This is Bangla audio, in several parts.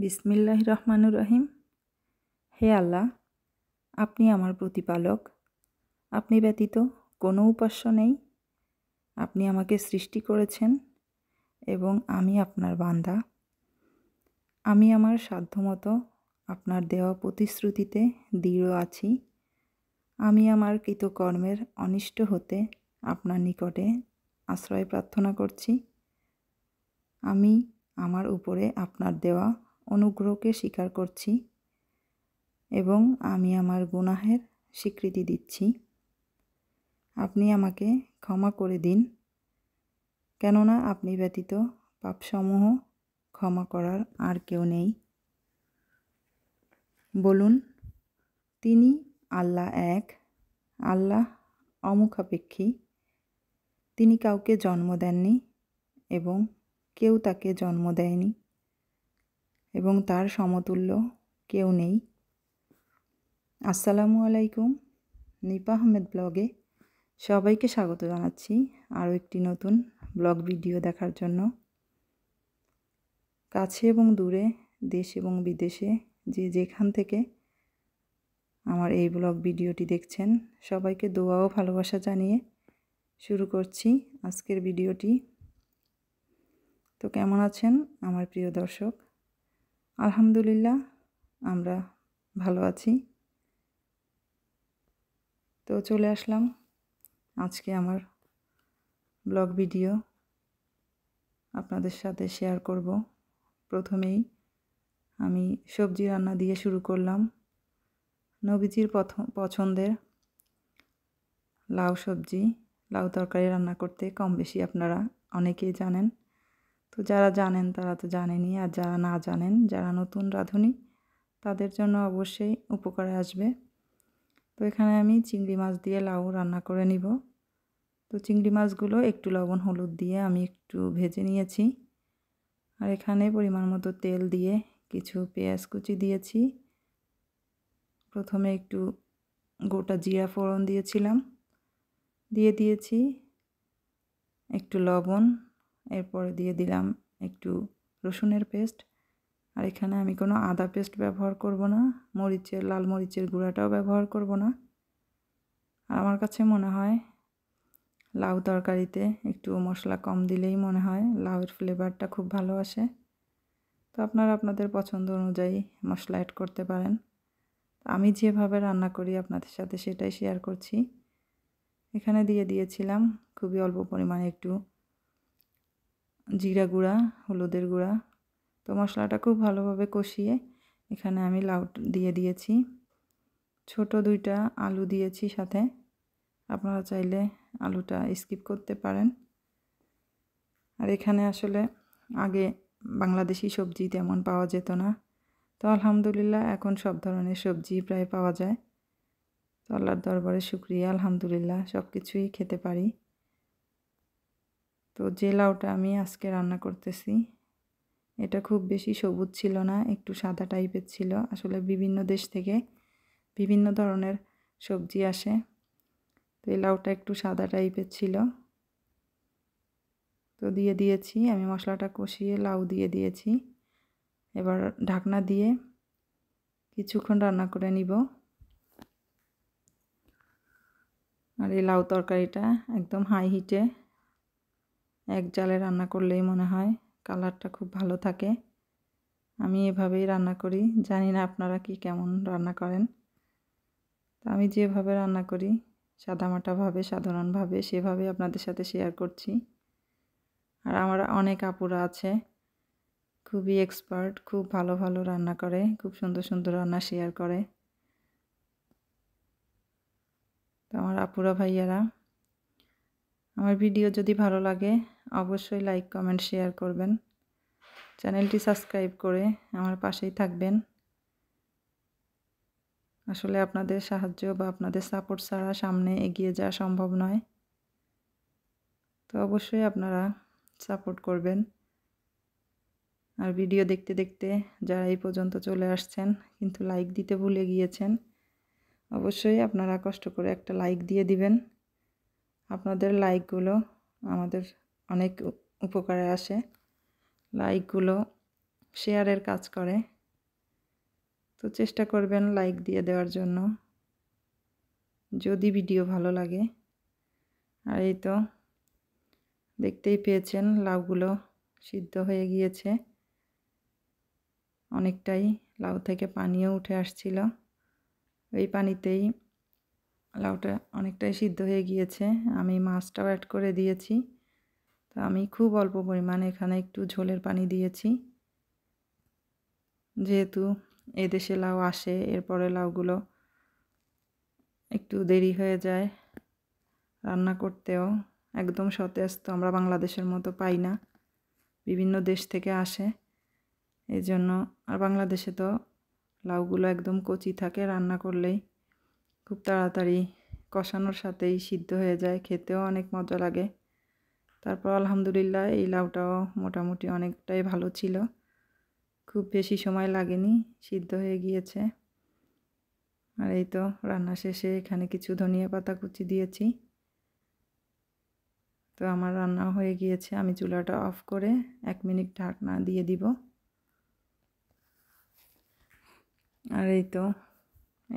বিসমিল্লাহ রহমানুর রহিম হে আল্লাহ আপনি আমার প্রতিপালক আপনি ব্যতীত কোনো উপাস্য নেই আপনি আমাকে সৃষ্টি করেছেন এবং আমি আপনার বান্দা আমি আমার সাধ্যমতো আপনার দেওয়া প্রতিশ্রুতিতে দৃঢ় আছি আমি আমার কৃতকর্মের অনিষ্ট হতে আপনার নিকটে আশ্রয় প্রার্থনা করছি আমি আমার উপরে আপনার দেওয়া অনুগ্রহকে স্বীকার করছি এবং আমি আমার গুনাহের স্বীকৃতি দিচ্ছি আপনি আমাকে ক্ষমা করে দিন কেননা আপনি ব্যতীত পাপসমূহ ক্ষমা করার আর কেউ নেই বলুন তিনি আল্লাহ এক আল্লাহ অমুখাপেক্ষী তিনি কাউকে জন্ম দেননি এবং কেউ তাকে জন্ম দেয়নি এবং তার সমতুল্য কেউ নেই আসসালামু আলাইকুম নিপা আহমেদ ব্লগে সবাইকে স্বাগত জানাচ্ছি আরও একটি নতুন ব্লগ ভিডিও দেখার জন্য কাছে এবং দূরে দেশ এবং বিদেশে যে যেখান থেকে আমার এই ব্লগ ভিডিওটি দেখছেন সবাইকে দোয়া ও ভালোবাসা জানিয়ে শুরু করছি আজকের ভিডিওটি তো কেমন আছেন আমার প্রিয় দর্শক আলহামদুলিল্লাহ আমরা ভালো আছি তো চলে আসলাম আজকে আমার ব্লগ ভিডিও আপনাদের সাথে শেয়ার করব প্রথমেই আমি সবজি রান্না দিয়ে শুরু করলাম নবীজির পছন্দের লাউ সবজি লাউ তরকারি রান্না করতে কম বেশি আপনারা অনেকেই জানেন তো যারা জানেন তারা তো জানেনই আর যারা না জানেন যারা নতুন রাঁধুনি তাদের জন্য অবশ্যই উপকারে আসবে তো এখানে আমি চিংড়ি মাছ দিয়ে লাউ রান্না করে নিব তো চিংড়ি মাছগুলো একটু লবণ হলুদ দিয়ে আমি একটু ভেজে নিয়েছি আর এখানে পরিমাণ মতো তেল দিয়ে কিছু পেঁয়াজ কুচি দিয়েছি প্রথমে একটু গোটা জিরা ফোড়ন দিয়েছিলাম দিয়ে দিয়েছি একটু লবণ এরপরে দিয়ে দিলাম একটু রসুনের পেস্ট আর এখানে আমি কোনো আদা পেস্ট ব্যবহার করব না মরিচের লাল মরিচের গুঁড়াটাও ব্যবহার করব না আর আমার কাছে মনে হয় লাউ তরকারিতে একটু মশলা কম দিলেই মনে হয় লাউয়ের ফ্লেভারটা খুব ভালো আসে তো আপনারা আপনাদের পছন্দ অনুযায়ী মশলা অ্যাড করতে পারেন আমি যেভাবে রান্না করি আপনাদের সাথে সেটাই শেয়ার করছি এখানে দিয়ে দিয়েছিলাম খুবই অল্প পরিমাণে একটু জিরা গুঁড়া হলুদের গুঁড়া তো মশলাটা খুব ভালোভাবে কষিয়ে এখানে আমি লাউ দিয়ে দিয়েছি ছোট দুইটা আলু দিয়েছি সাথে আপনারা চাইলে আলুটা স্কিপ করতে পারেন আর এখানে আসলে আগে বাংলাদেশি সবজি তেমন পাওয়া যেত না তো আলহামদুলিল্লাহ এখন সব ধরনের সবজি প্রায় পাওয়া যায় তো আল্লাহর দরবারে শুক্রিয়া আলহামদুলিল্লাহ সব কিছুই খেতে পারি তো যে লাউটা আমি আজকে রান্না করতেছি এটা খুব বেশি সবুজ ছিল না একটু সাদা টাইপের ছিল আসলে বিভিন্ন দেশ থেকে বিভিন্ন ধরনের সবজি আসে তো এই লাউটা একটু সাদা টাইপের ছিল তো দিয়ে দিয়েছি আমি মশলাটা কষিয়ে লাউ দিয়ে দিয়েছি এবার ঢাকনা দিয়ে কিছুক্ষণ রান্না করে নিব আর এই লাউ তরকারিটা একদম হাই হিটে এক জালে রান্না করলেই মনে হয় কালারটা খুব ভালো থাকে আমি এভাবেই রান্না করি জানি না আপনারা কি কেমন রান্না করেন তো আমি যেভাবে রান্না করি সাদামাটাভাবে সাধারণভাবে সেভাবে আপনাদের সাথে শেয়ার করছি আর আমার অনেক আপুরা আছে খুবই এক্সপার্ট খুব ভালো ভালো রান্না করে খুব সুন্দর সুন্দর রান্না শেয়ার করে তো আমার আপুরা ভাইয়ারা আমার ভিডিও যদি ভালো লাগে অবশ্যই লাইক কমেন্ট শেয়ার করবেন চ্যানেলটি সাবস্ক্রাইব করে আমার পাশেই থাকবেন আসলে আপনাদের সাহায্য বা আপনাদের সাপোর্ট ছাড়া সামনে এগিয়ে যাওয়া সম্ভব নয় তো অবশ্যই আপনারা সাপোর্ট করবেন আর ভিডিও দেখতে দেখতে যারা এই পর্যন্ত চলে আসছেন কিন্তু লাইক দিতে ভুলে গিয়েছেন অবশ্যই আপনারা কষ্ট করে একটা লাইক দিয়ে দিবেন আপনাদের লাইকগুলো আমাদের অনেক উপকারে আসে লাইকগুলো শেয়ারের কাজ করে তো চেষ্টা করবেন লাইক দিয়ে দেওয়ার জন্য যদি ভিডিও ভালো লাগে আর এই তো দেখতেই পেয়েছেন লাউগুলো সিদ্ধ হয়ে গিয়েছে অনেকটাই লাউ থেকে পানিও উঠে আসছিল ওই পানিতেই লাউটা অনেকটাই সিদ্ধ হয়ে গিয়েছে আমি মাছটাও অ্যাড করে দিয়েছি তো আমি খুব অল্প পরিমাণে এখানে একটু ঝোলের পানি দিয়েছি যেহেতু এদেশে লাউ আসে এরপরে লাউগুলো একটু দেরি হয়ে যায় রান্না করতেও একদম সতেজ তো আমরা বাংলাদেশের মতো পাই না বিভিন্ন দেশ থেকে আসে এই জন্য আর বাংলাদেশে তো লাউগুলো একদম কচি থাকে রান্না করলেই খুব তাড়াতাড়ি কষানোর সাথেই সিদ্ধ হয়ে যায় খেতেও অনেক মজা লাগে তারপর আলহামদুলিল্লাহ এই লাউটাও মোটামুটি অনেকটাই ভালো ছিল খুব বেশি সময় লাগেনি সিদ্ধ হয়ে গিয়েছে আর এই তো রান্না শেষে এখানে কিছু ধনিয়া পাতা কুচি দিয়েছি তো আমার রান্না হয়ে গিয়েছে আমি চুলাটা অফ করে এক মিনিট ঢাকনা দিয়ে দিব আর এই তো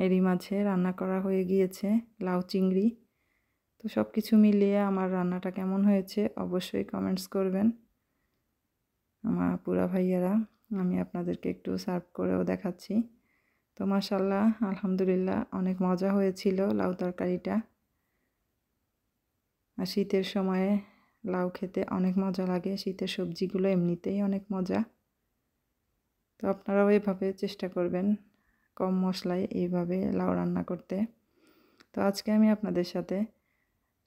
এরই মাঝে রান্না করা হয়ে গিয়েছে লাউ চিংড়ি তো সব কিছু মিলিয়ে আমার রান্নাটা কেমন হয়েছে অবশ্যই কমেন্টস করবেন আমার পুরা ভাইয়ারা আমি আপনাদেরকে একটু সার্ভ করেও দেখাচ্ছি তো মাসাল্লাহ আলহামদুলিল্লাহ অনেক মজা হয়েছিল লাউ তরকারিটা আর শীতের সময়ে লাউ খেতে অনেক মজা লাগে শীতের সবজিগুলো এমনিতেই অনেক মজা তো আপনারাও এভাবে চেষ্টা করবেন কম মশলায় এইভাবে লাউ রান্না করতে তো আজকে আমি আপনাদের সাথে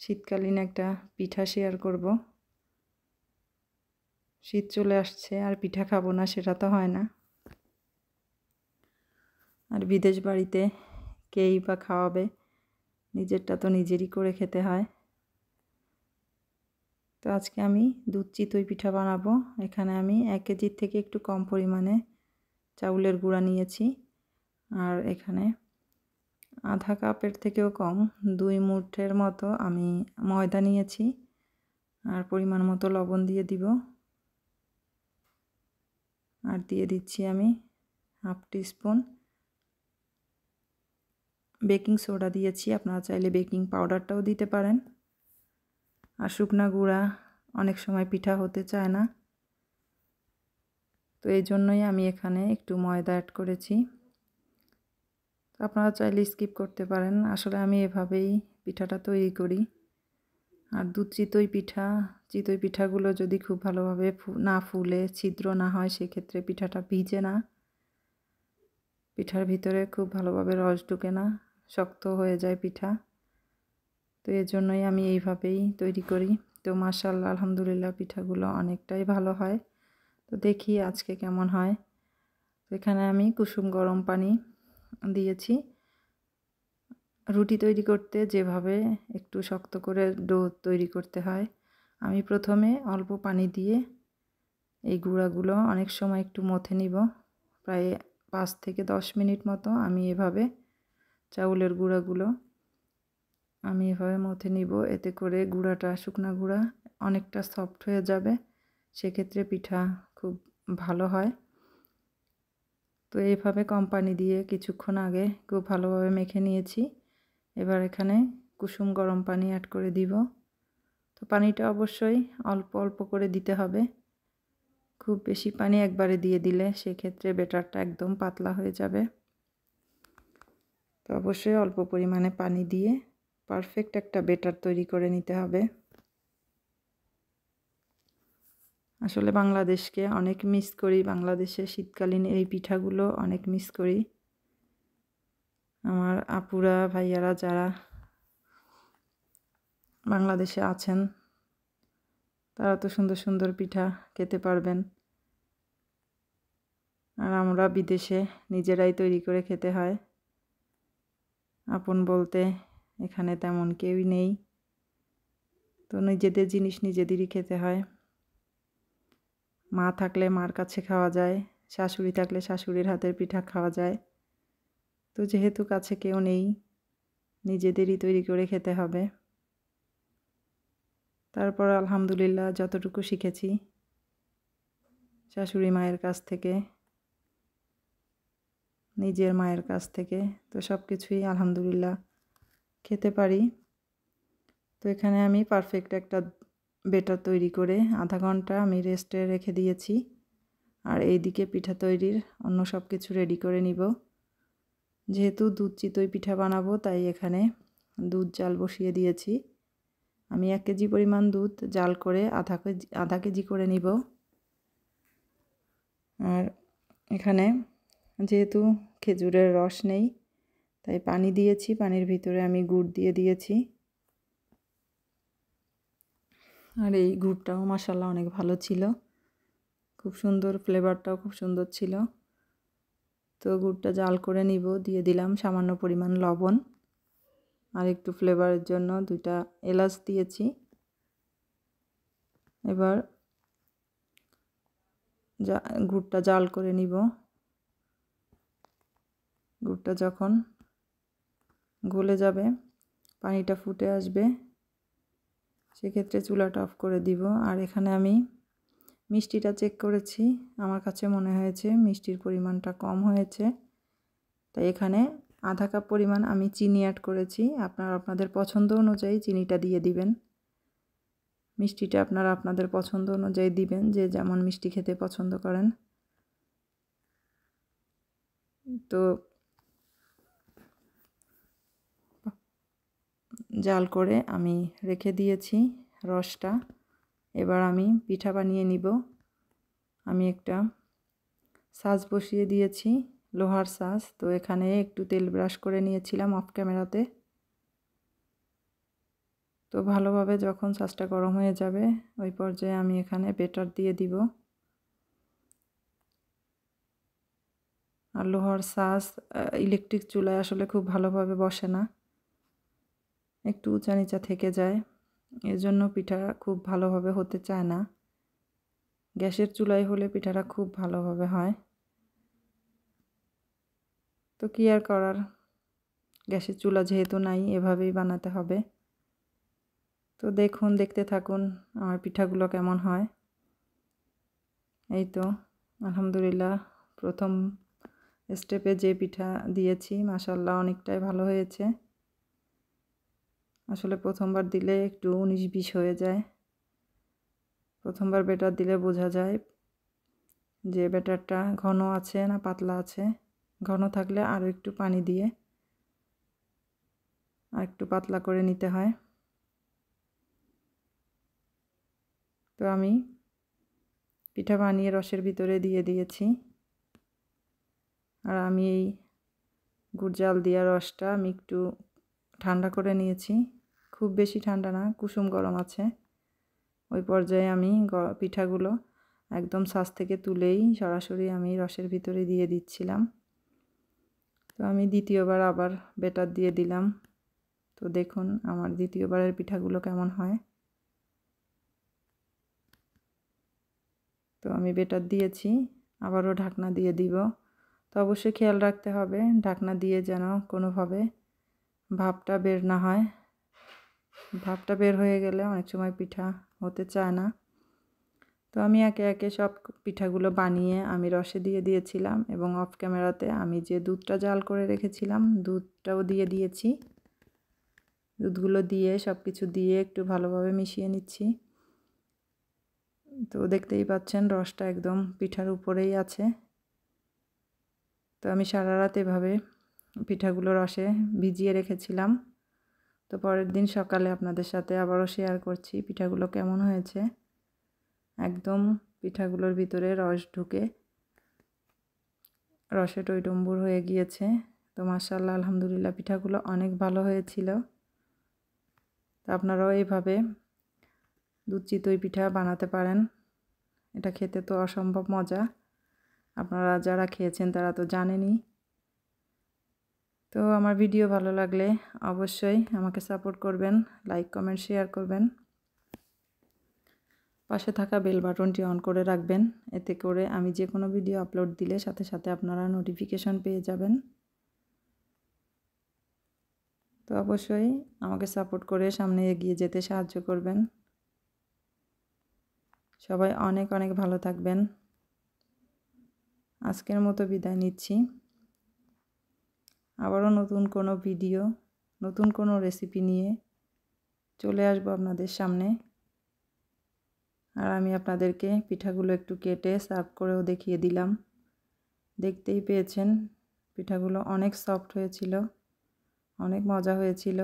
শীতকালীন একটা পিঠা শেয়ার করব শীত চলে আসছে আর পিঠা খাবো না সেটা তো হয় না আর বিদেশ বাড়িতে কেই বা খাওয়াবে নিজেরটা তো নিজেরই করে খেতে হয় তো আজকে আমি দুধ চিতই পিঠা বানাবো এখানে আমি এক কেজির থেকে একটু কম পরিমাণে চাউলের গুঁড়া নিয়েছি আর এখানে আধা কাপের থেকেও কম দুই মুঠের মতো আমি ময়দা নিয়েছি আর পরিমাণ মতো লবণ দিয়ে দিব আর দিয়ে দিচ্ছি আমি হাফ টিস্পুন বেকিং সোডা দিয়েছি আপনারা চাইলে বেকিং পাউডারটাও দিতে পারেন আর শুকনা গুঁড়া অনেক সময় পিঠা হতে চায় না তো এই জন্যই আমি এখানে একটু ময়দা অ্যাড করেছি তো আপনারা চাইলে স্কিপ করতে পারেন আসলে আমি এভাবেই পিঠাটা তৈরি করি আর দুধ চিতই পিঠা চিতই পিঠাগুলো যদি খুব ভালোভাবে না ফুলে ছিদ্র না হয় সেক্ষেত্রে পিঠাটা ভিজে না পিঠার ভিতরে খুব ভালোভাবে রস ঢুকে না শক্ত হয়ে যায় পিঠা তো এর জন্যই আমি এইভাবেই তৈরি করি তো মাশাল্লাহ আলহামদুলিল্লাহ পিঠাগুলো অনেকটাই ভালো হয় তো দেখি আজকে কেমন হয় এখানে আমি কুসুম গরম পানি দিয়েছি রুটি তৈরি করতে যেভাবে একটু শক্ত করে ডো তৈরি করতে হয় আমি প্রথমে অল্প পানি দিয়ে এই গুঁড়াগুলো অনেক সময় একটু মথে নিব প্রায় পাঁচ থেকে দশ মিনিট মতো আমি এভাবে চাউলের গুঁড়াগুলো আমি এভাবে মথে নিব এতে করে গুঁড়াটা শুকনা গুঁড়া অনেকটা সফট হয়ে যাবে সেক্ষেত্রে পিঠা খুব ভালো হয় তো এইভাবে কোম্পানি দিয়ে কিছুক্ষণ আগে খুব ভালোভাবে মেখে নিয়েছি এবার এখানে কুসুম গরম পানি অ্যাড করে দিব তো পানিটা অবশ্যই অল্প অল্প করে দিতে হবে খুব বেশি পানি একবারে দিয়ে দিলে সেক্ষেত্রে বেটারটা একদম পাতলা হয়ে যাবে তো অবশ্যই অল্প পরিমাণে পানি দিয়ে পারফেক্ট একটা বেটার তৈরি করে নিতে হবে আসলে বাংলাদেশকে অনেক মিস করি বাংলাদেশে শীতকালীন এই পিঠাগুলো অনেক মিস করি আমার আপুরা ভাইয়ারা যারা বাংলাদেশে আছেন তারা তো সুন্দর সুন্দর পিঠা খেতে পারবেন আর আমরা বিদেশে নিজেরাই তৈরি করে খেতে হয় আপন বলতে এখানে তেমন কেউই নেই তো নিজেদের জিনিস নিজেদেরই খেতে হয় মা থাকলে মার কাছে খাওয়া যায় শাশুড়ি থাকলে শাশুড়ির হাতের পিঠা খাওয়া যায় তো যেহেতু কাছে কেউ নেই নিজেদেরই তৈরি করে খেতে হবে তারপর আলহামদুলিল্লাহ যতটুকু শিখেছি শাশুড়ি মায়ের কাছ থেকে নিজের মায়ের কাছ থেকে তো সব কিছুই আলহামদুলিল্লাহ খেতে পারি তো এখানে আমি পারফেক্ট একটা বেটার তৈরি করে আধা ঘন্টা আমি রেস্টে রেখে দিয়েছি আর এইদিকে পিঠা তৈরির অন্য সব কিছু রেডি করে নিব যেহেতু দুধ চিতই পিঠা বানাবো তাই এখানে দুধ জাল বসিয়ে দিয়েছি আমি এক কেজি পরিমাণ দুধ জাল করে আধা কেজি আধা কেজি করে নিব আর এখানে যেহেতু খেজুরের রস নেই তাই পানি দিয়েছি পানির ভিতরে আমি গুড় দিয়ে দিয়েছি আর এই গ্রুপটাও মাসাল্লাহ অনেক ভালো ছিল খুব সুন্দর ফ্লেভারটাও খুব সুন্দর ছিল তো গুড়টা জাল করে নিব দিয়ে দিলাম সামান্য পরিমাণ লবণ আর একটু ফ্লেভারের জন্য দুইটা এলাচ দিয়েছি এবার যা গুড়টা জাল করে নিব গুড়টা যখন গলে যাবে পানিটা ফুটে আসবে সেক্ষেত্রে চুলাটা অফ করে দিব আর এখানে আমি মিষ্টিটা চেক করেছি আমার কাছে মনে হয়েছে মিষ্টির পরিমাণটা কম হয়েছে তাই এখানে আধা কাপ পরিমাণ আমি চিনি অ্যাড করেছি আপনারা আপনাদের পছন্দ অনুযায়ী চিনিটা দিয়ে দিবেন মিষ্টিটা আপনারা আপনাদের পছন্দ অনুযায়ী দিবেন যে যেমন মিষ্টি খেতে পছন্দ করেন তো জাল করে আমি রেখে দিয়েছি রসটা এবার আমি পিঠা বানিয়ে নিব আমি একটা সাজ বসিয়ে দিয়েছি লোহার সাজ তো এখানে একটু তেল ব্রাশ করে নিয়েছিলাম অফ ক্যামেরাতে তো ভালোভাবে যখন সাজটা গরম হয়ে যাবে ওই পর্যায়ে আমি এখানে বেটার দিয়ে দিব আর লোহার সাজ ইলেকট্রিক চুলায় আসলে খুব ভালোভাবে বসে না একটু উঁচা নিচা থেকে যায় এজন্য পিঠা খুব ভালোভাবে হতে চায় না গ্যাসের চুলায় হলে পিঠাটা খুব ভালোভাবে হয় তো কী আর করার গ্যাসের চুলা যেহেতু নাই এভাবেই বানাতে হবে তো দেখুন দেখতে থাকুন আমার পিঠাগুলো কেমন হয় এই তো আলহামদুলিল্লাহ প্রথম স্টেপে যে পিঠা দিয়েছি মাসাল্লাহ অনেকটাই ভালো হয়েছে আসলে প্রথমবার দিলে একটু উনিশ বিশ হয়ে যায় প্রথমবার বেটার দিলে বোঝা যায় যে ব্যাটারটা ঘন আছে না পাতলা আছে ঘন থাকলে আরও একটু পানি দিয়ে আর একটু পাতলা করে নিতে হয় তো আমি পিঠা বানিয়ে রসের ভিতরে দিয়ে দিয়েছি আর আমি এই গুড় জাল দিয়া রসটা আমি একটু ঠান্ডা করে নিয়েছি খুব বেশি ঠান্ডা না কুসুম গরম আছে ওই পর্যায়ে আমি পিঠাগুলো একদম শ্বাস থেকে তুলেই সরাসরি আমি রসের ভিতরে দিয়ে দিচ্ছিলাম তো আমি দ্বিতীয়বার আবার বেটার দিয়ে দিলাম তো দেখুন আমার দ্বিতীয়বারের পিঠাগুলো কেমন হয় তো আমি বেটার দিয়েছি আবারও ঢাকনা দিয়ে দিব তো অবশ্যই খেয়াল রাখতে হবে ঢাকনা দিয়ে যেন কোনোভাবে ভাবটা বের না হয় ভাবটা বের হয়ে গেলে অনেক সময় পিঠা হতে চায় না তো আমি একে একে সব পিঠাগুলো বানিয়ে আমি রসে দিয়ে দিয়েছিলাম এবং অফ ক্যামেরাতে আমি যে দুধটা জাল করে রেখেছিলাম দুধটাও দিয়ে দিয়েছি দুধগুলো দিয়ে সব কিছু দিয়ে একটু ভালোভাবে মিশিয়ে নিচ্ছি তো দেখতেই পাচ্ছেন রসটা একদম পিঠার উপরেই আছে তো আমি সারা রাত এভাবে পিঠাগুলো রসে ভিজিয়ে রেখেছিলাম তো পরের দিন সকালে আপনাদের সাথে আবারও শেয়ার করছি পিঠাগুলো কেমন হয়েছে একদম পিঠাগুলোর ভিতরে রস ঢুকে রসে টইটম্বুর হয়ে গিয়েছে তো মাসাল্লাহ আলহামদুলিল্লাহ পিঠাগুলো অনেক ভালো হয়েছিল তো আপনারাও এইভাবে দুধ চিতই পিঠা বানাতে পারেন এটা খেতে তো অসম্ভব মজা আপনারা যারা খেয়েছেন তারা তো জানেনই তো আমার ভিডিও ভালো লাগলে অবশ্যই আমাকে সাপোর্ট করবেন লাইক কমেন্ট শেয়ার করবেন পাশে থাকা বেল বাটনটি অন করে রাখবেন এতে করে আমি যে কোনো ভিডিও আপলোড দিলে সাথে সাথে আপনারা নোটিফিকেশন পেয়ে যাবেন তো অবশ্যই আমাকে সাপোর্ট করে সামনে এগিয়ে যেতে সাহায্য করবেন সবাই অনেক অনেক ভালো থাকবেন আজকের মতো বিদায় নিচ্ছি আবারও নতুন কোনো ভিডিও নতুন কোনো রেসিপি নিয়ে চলে আসবো আপনাদের সামনে আর আমি আপনাদেরকে পিঠাগুলো একটু কেটে সার্ভ করেও দেখিয়ে দিলাম দেখতেই পেয়েছেন পিঠাগুলো অনেক সফট হয়েছিল অনেক মজা হয়েছিল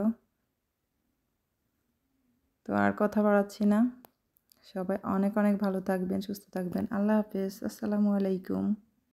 তো আর কথা বাড়াচ্ছি না সবাই অনেক অনেক ভালো থাকবেন সুস্থ থাকবেন আল্লাহ হাফেজ আসসালামু আলাইকুম